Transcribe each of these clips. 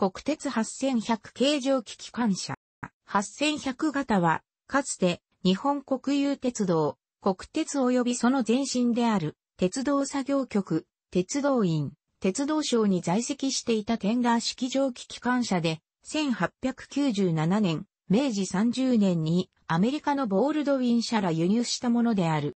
国鉄8100形状機機関車。8100型は、かつて日本国有鉄道、国鉄及びその前身である、鉄道作業局、鉄道院、鉄道省に在籍していたテンダー式蒸気機関車で、1897年、明治30年にアメリカのボールドウィン社ら輸入したものである。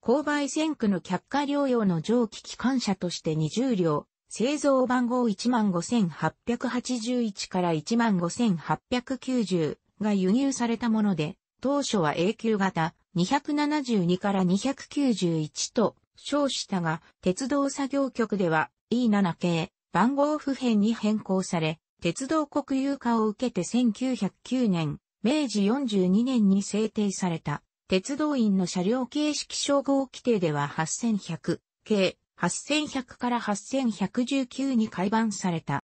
購買線区の客家療養の蒸気機関車として20両、製造番号15881から15890が輸入されたもので、当初は永久型272から291と称したが、鉄道作業局では E7 系番号普遍に変更され、鉄道国有化を受けて1909年、明治42年に制定された、鉄道員の車両形式称号規定では8100系、8100から8119に改版された。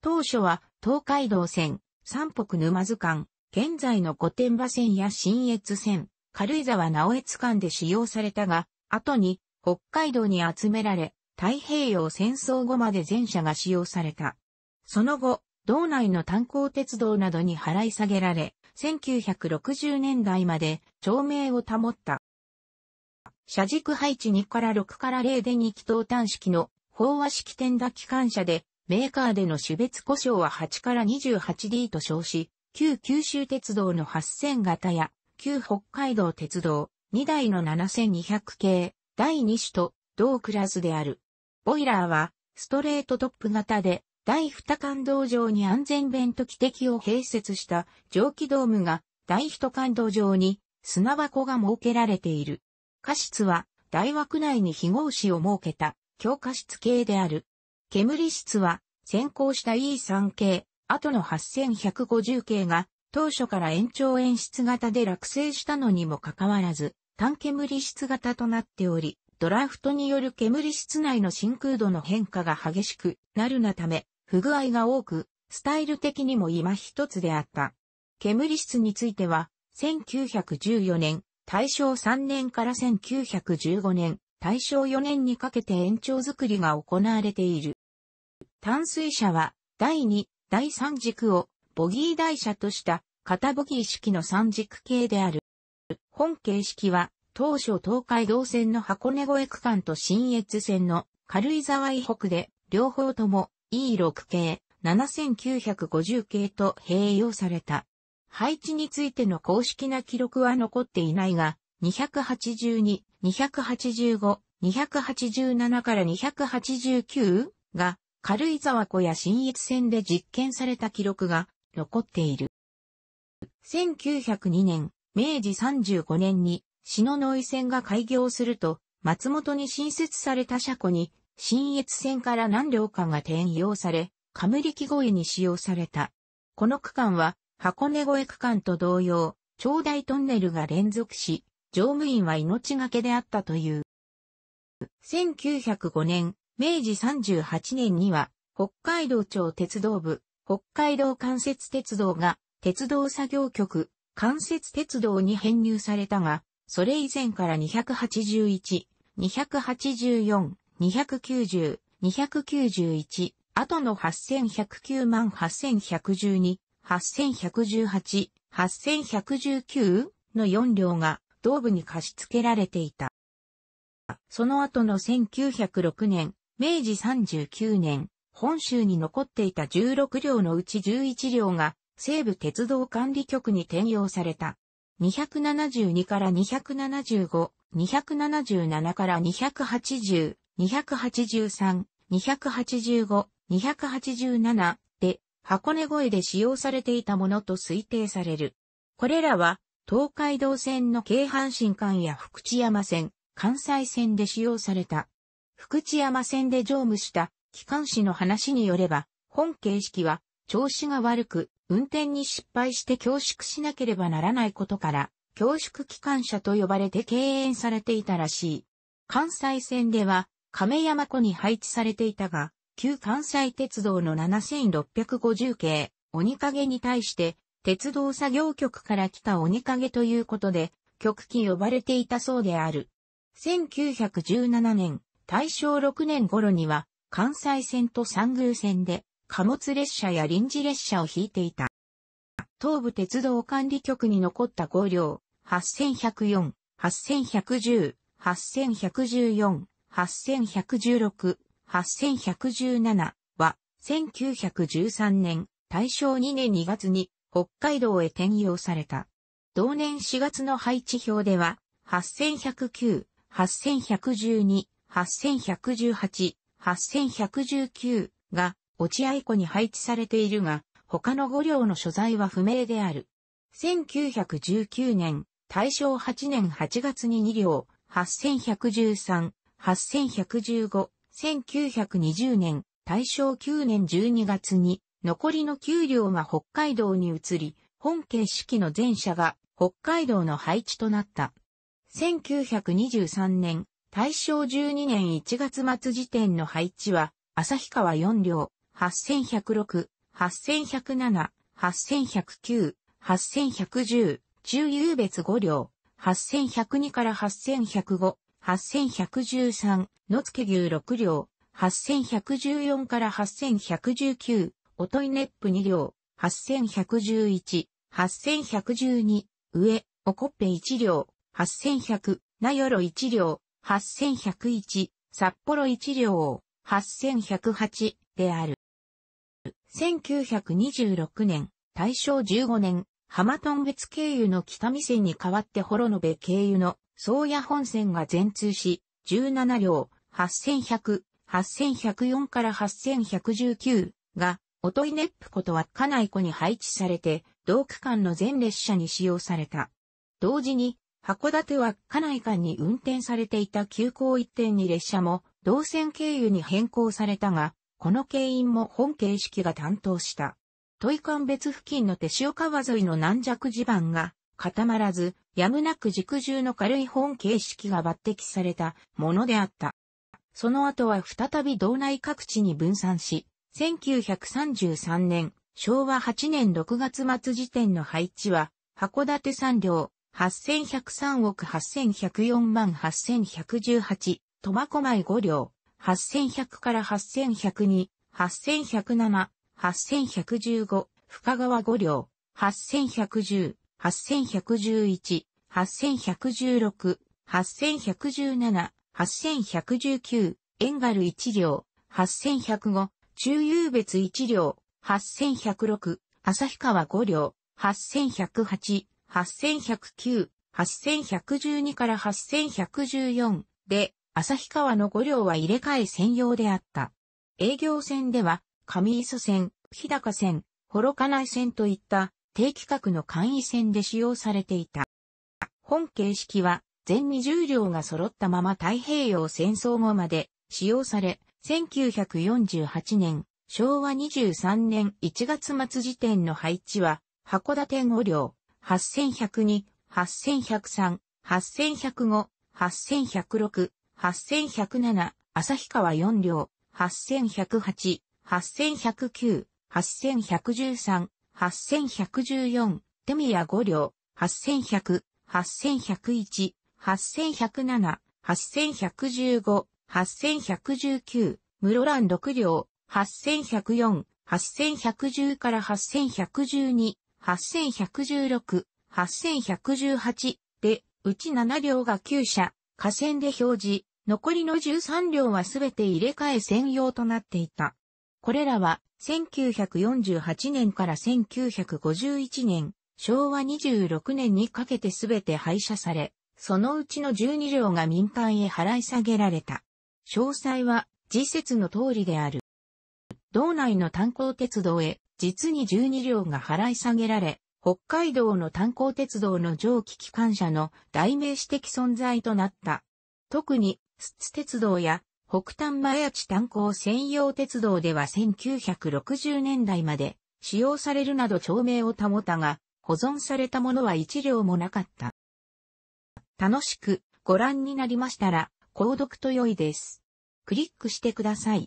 当初は東海道線、三北沼津間、現在の御殿場線や新越線、軽井沢直越間で使用されたが、後に北海道に集められ、太平洋戦争後まで全車が使用された。その後、道内の炭鉱鉄道などに払い下げられ、1960年代まで町名を保った。車軸配置2から6から0で2気筒端式の飽和式転打機関車で、メーカーでの種別故障は8から 28D と称し、旧九州鉄道の8000型や、旧北海道鉄道2台の7200系、第2種と同クラスである。ボイラーは、ストレートトップ型で、第2感動上に安全弁と汽笛を併設した蒸気ドームが、第1感動上に砂箱が設けられている。過失は、大枠内に非合子を設けた、強化失系である。煙質は、先行した E3 系、後の8150系が、当初から延長演出型で落成したのにもかかわらず、単煙質型となっており、ドラフトによる煙室内の真空度の変化が激しくなるなため、不具合が多く、スタイル的にも今一つであった。煙室については、1914年、大正3年から1915年、大正4年にかけて延長作りが行われている。淡水車は、第2、第3軸を、ボギー台車とした、片ボギー式の三軸形である。本形式は、当初東海道線の箱根越え区間と新越線の軽井沢以北で、両方とも E6 系、7950系と併用された。配置についての公式な記録は残っていないが、282、285、287から289が軽井沢湖や新越線で実験された記録が残っている。1902年、明治35年に篠ノ井線が開業すると、松本に新設された車庫に、新越線から何両かが転用され、カムリ木越に使用された。この区間は、箱根越え区間と同様、長大トンネルが連続し、乗務員は命がけであったという。1905年、明治38年には、北海道庁鉄道部、北海道関節鉄道が、鉄道作業局、関節鉄道に編入されたが、それ以前から281、284、290、291、後の8109万8112、8118、8119の4両が同部に貸し付けられていた。その後の1906年、明治39年、本州に残っていた16両のうち11両が西部鉄道管理局に転用された。272から275、277から280、283、285、287、箱根越えで使用されていたものと推定される。これらは、東海道線の京阪神間や福知山線、関西線で使用された。福知山線で乗務した機関士の話によれば、本形式は調子が悪く、運転に失敗して恐縮しなければならないことから、恐縮機関車と呼ばれて敬遠されていたらしい。関西線では、亀山湖に配置されていたが、旧関西鉄道の7650系、鬼影に対して、鉄道作業局から来た鬼影ということで、局記呼ばれていたそうである。1917年、大正6年頃には、関西線と三宮線で、貨物列車や臨時列車を引いていた。東武鉄道管理局に残った5両、8104、8110、8114、8116、8117は、1913年、大正2年2月に北海道へ転用された。同年4月の配置表では、8109、8112、8118、8119が落合湖に配置されているが、他の5両の所在は不明である。1919年、大正8年8月に2両、8113、8115、1920年、大正9年12月に、残りの給料が北海道に移り、本家式の前者が北海道の配置となった。1923年、大正12年1月末時点の配置は、旭川4両、8106、8107、8109、8110、中優別5両、8102から8105、8113、野付牛6両、8114から8119、おといネップ2両、8111、8112、上、おこっぺ1両、8100、なよろ1両、8101、札幌1両、8108である。1926年、大正15年、浜頓別経由の北見線に代わって幌延経由の宗谷本線が全通し、17両、8100、8104から8119が、音いネップことは、な内湖に配置されて、同区間の全列車に使用された。同時に、函館は、な内間に運転されていた急行1.2列車も、同線経由に変更されたが、この経因も本形式が担当した。トイ間別付近の手塩川沿いの軟弱地盤が、固まらず、やむなく軸重の軽い本形式が抜擢されたものであった。その後は再び道内各地に分散し、1933年、昭和8年6月末時点の配置は、函館産料、8103億8104万8118、苫小牧5両、8100から8102、8107、8115、深川5両、8110、8111、8116、8117、8119、エンガル1両、8105、中優別1両、8106、旭川5両、8108、8109、8112から8114で、旭川の5両は入れ替え専用であった。営業線では、上磯線、日高線、幌加内線といった低規格の簡易船で使用されていた。本形式は全20両が揃ったまま太平洋戦争後まで使用され、1948年、昭和23年1月末時点の配置は、函館5両、8102、8103、8105、8106、8107、旭川4両、8108、8109、8113、8114、テミヤ5両、8100、8101、8107、8115、8119、室蘭6両、8104、8110から8112、8116、8118で、うち7両が旧車、河川で表示、残りの13両はすべて入れ替え専用となっていた。これらは1948年から1951年、昭和26年にかけてすべて廃車され、そのうちの12両が民間へ払い下げられた。詳細は、時節の通りである。道内の炭鉱鉄道へ、実に12両が払い下げられ、北海道の炭鉱鉄道の蒸気機関車の代名詞的存在となった。特に、スツ鉄道や北端前地炭鉱専用鉄道では1960年代まで使用されるなど町名を保たが、保存されたものは一両もなかった。楽しくご覧になりましたら、購読と良いです。クリックしてください。